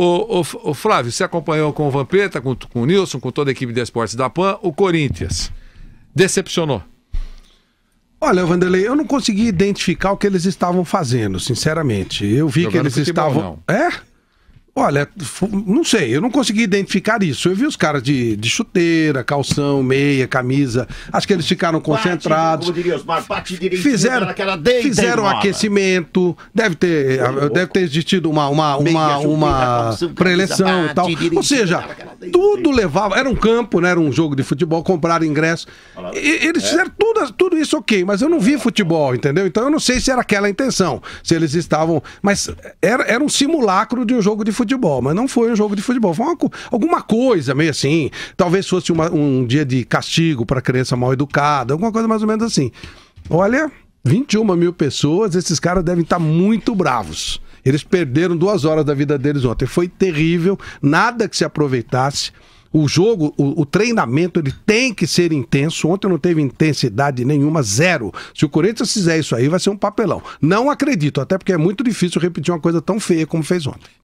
O, o, o, Flávio, você acompanhou com o Vampeta, com, com o Nilson, com toda a equipe de esportes da PAN, o Corinthians. Decepcionou. Olha, Vanderlei, eu não consegui identificar o que eles estavam fazendo, sinceramente. Eu vi Jogando que eles futebol, estavam. Não. É? Olha, não sei, eu não consegui identificar isso. Eu vi os caras de, de chuteira, calção, meia, camisa. Acho que eles ficaram concentrados. Bate, fizeram fizeram um aquecimento. Deve ter, deve ter existido uma, uma, uma, uma, uma preleção e tal. Ou seja, tudo levava. Era um campo, né? Era um jogo de futebol, compraram ingresso. E, eles é. fizeram tudo, tudo isso ok, mas eu não vi futebol, entendeu? Então eu não sei se era aquela a intenção, se eles estavam. Mas era, era um simulacro de um jogo de futebol, mas não foi um jogo de futebol. Foi uma, alguma coisa meio assim. Talvez fosse uma, um dia de castigo para criança mal educada, alguma coisa mais ou menos assim. Olha, 21 mil pessoas, esses caras devem estar tá muito bravos. Eles perderam duas horas da vida deles ontem. Foi terrível, nada que se aproveitasse. O jogo, o, o, treinamento, ele tem que ser intenso. Ontem não teve intensidade nenhuma, zero. Se o Corinthians fizer isso aí, vai ser um papelão. Não acredito, até porque é muito difícil repetir uma coisa tão feia como fez ontem.